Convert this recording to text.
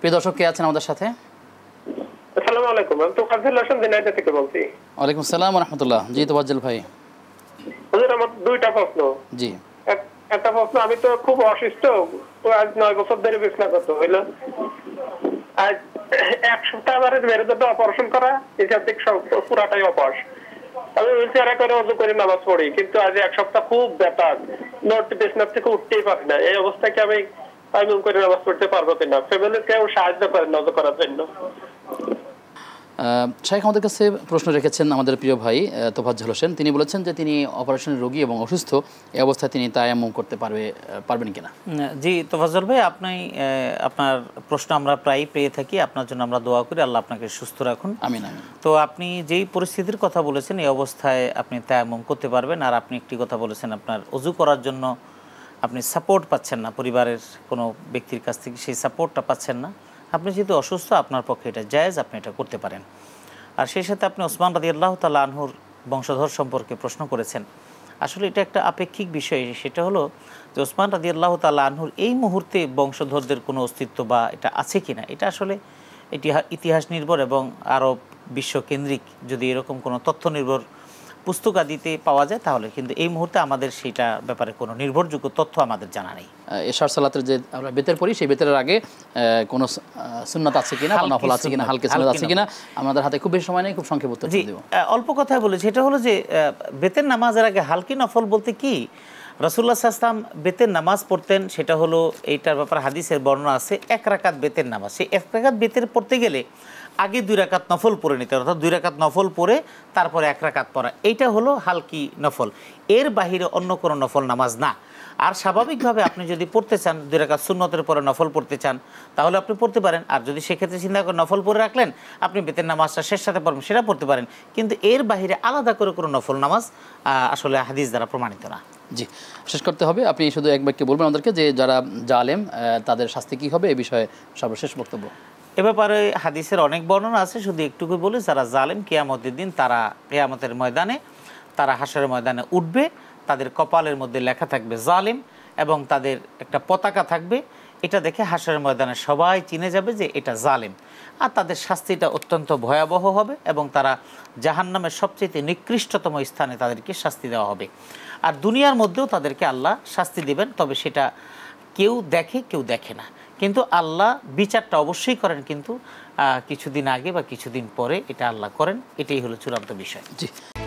প্রিয় দর্শক কে আছেন আমাদের সাথে আসসালামু আলাইকুম আমি তোফাজ্জল হোসেন দিনাইদা থেকে বলছি ওয়ালাইকুম সালাম রাহমাতুল্লাহ জি তোফাজ্জল ভাই আমার দুইটা প্রশ্ন জি একটা প্রশ্ন আমি তো খুব অসুস্থ আজ নয় বছর ধরে বিছনাগত হইল আজ এক সপ্তাহ ধরে মেরুদণ্ড অপারেশন করা এসব দিক পুরাটাই অপাস আমি হুইল করে অজু করে নামাজ পড়ি কিন্তু আজ এক সপ্তাহ খুব ব্যথা নোট বিছনার থেকে উঠতেই পারি না এই অবস্থাকে আমি করে পারবো কিনা সাহায্য নজর করার জন্য শাহেখ আমাদের কাছে প্রশ্ন রেখেছেন আমাদের প্রিয় ভাই তোফাজ্জল হোসেন তিনি বলেছেন যে তিনি অপারেশনের রোগী এবং অসুস্থ এই অবস্থায় তিনি তায়াম্মুম করতে পারবে পারবেন কিনা জি তোফাজ্জল ভাই আপনি আপনার প্রশ্ন আমরা প্রায়ই পেয়ে থাকি আপনার জন্য আমরা দোয়া করি আল্লাহ আপনাকে সুস্থ রাখুন আমিন না তো আপনি যেই পরিস্থিতির কথা বলেছেন এই অবস্থায় আপনি তায়াম্মুম করতে পারবেন আর আপনি একটি কথা বলেছেন আপনার অজু করার জন্য আপনি সাপোর্ট পাচ্ছেন না পরিবারের কোনো ব্যক্তির কাছ থেকে সেই সাপোর্টটা পাচ্ছেন না আপনি যেহেতু অসুস্থ আপনার পক্ষে এটা জায়েজ আপনি এটা করতে পারেন আর সেই সাথে আপনি ওসমান রাজি আল্লাহ তাল্লাহ আনহুর বংশধর সম্পর্কে প্রশ্ন করেছেন আসলে এটা একটা আপেক্ষিক বিষয় সেটা হলো যে ওসমান রাজি আল্লাহ তাল্লাহ আনহুর এই মুহূর্তে বংশধরদের কোনো অস্তিত্ব বা এটা আছে কি না এটা আসলে এটি ইতিহাস নির্ভর এবং আরব বিশ্বকেন্দ্রিক যদি এরকম কোনো তথ্য নির্ভর পুস্তকাদিতে পাওয়া যায় তাহলে কিন্তু এই মুহূর্তে আমাদের সেটা ব্যাপারে কোনো নির্ভরযোগ্য তথ্য আমাদের জানা নেই এশার সালাতের যে আমরা বেতের পড়ি সেই বেতের আগে কোনো সুন্নাত আছে কিনা নফল আছে কিনা হালকা সুন্নাত আছে কিনা আমাদের হাতে খুব বেশি সময় নেই খুব সংক্ষেপ উত্তর দেব অল্প কথায় বলে সেটা হলো যে বেতের নামাজের আগে হালকি নফল বলতে কি রসুল্লা সাহসাম বেতের নামাজ পড়তেন সেটা হলো এইটার ব্যাপার হাদিসের বর্ণনা আছে এক রাকাত বেতের নামাজ সেই এক রাকাত বেতের পড়তে গেলে আগে দুই রাকাত নফল পড়ে নিতে অর্থাৎ দুই রাকাত নফল পড়ে তারপরে এক রাকাত পড়া এইটা হলো হালকি নফল এর বাহিরে অন্য কোনো নফল নামাজ না আর স্বাভাবিকভাবে আপনি যদি পড়তে চান দুই রেখা সুন্নতের পরে নফল পড়তে চান তাহলে আপনি পড়তে পারেন আর যদি সেক্ষেত্রে চিন্তা করে নফল পড়ে রাখলেন আপনি বেতের নামাজটা শেষ সাথে পড়বেন সেটা পড়তে পারেন কিন্তু এর বাহিরে আলাদা করে কোনো নফল নামাজ আসলে হাদিস দ্বারা প্রমাণিত না জি শেষ করতে হবে আপনি শুধু এক বাক্যে বলবেন আমাদেরকে যে যারা জালেম তাদের শাস্তি কী হবে এ বিষয়ে সর্বশেষ বক্তব্য এ ব্যাপারে হাদিসের অনেক বর্ণনা আছে শুধু একটুকু বলি যারা জালেম কেয়ামতের দিন তারা কেয়ামতের ময়দানে তারা হাসের ময়দানে উঠবে তাদের কপালের মধ্যে লেখা থাকবে জালিম এবং তাদের একটা পতাকা থাকবে এটা দেখে হাসের ময়দানে সবাই চিনে যাবে যে এটা জালিম আর তাদের শাস্তিটা অত্যন্ত ভয়াবহ হবে এবং তারা জাহান্নামের সবচেয়ে নিকৃষ্টতম স্থানে তাদেরকে শাস্তি দেওয়া হবে আর দুনিয়ার মধ্যেও তাদেরকে আল্লাহ শাস্তি দিবেন তবে সেটা কেউ দেখে কেউ দেখে না কিন্তু আল্লাহ বিচারটা অবশ্যই করেন কিন্তু কিছুদিন আগে বা কিছুদিন পরে এটা আল্লাহ করেন এটাই হলো চূড়ান্ত বিষয় জি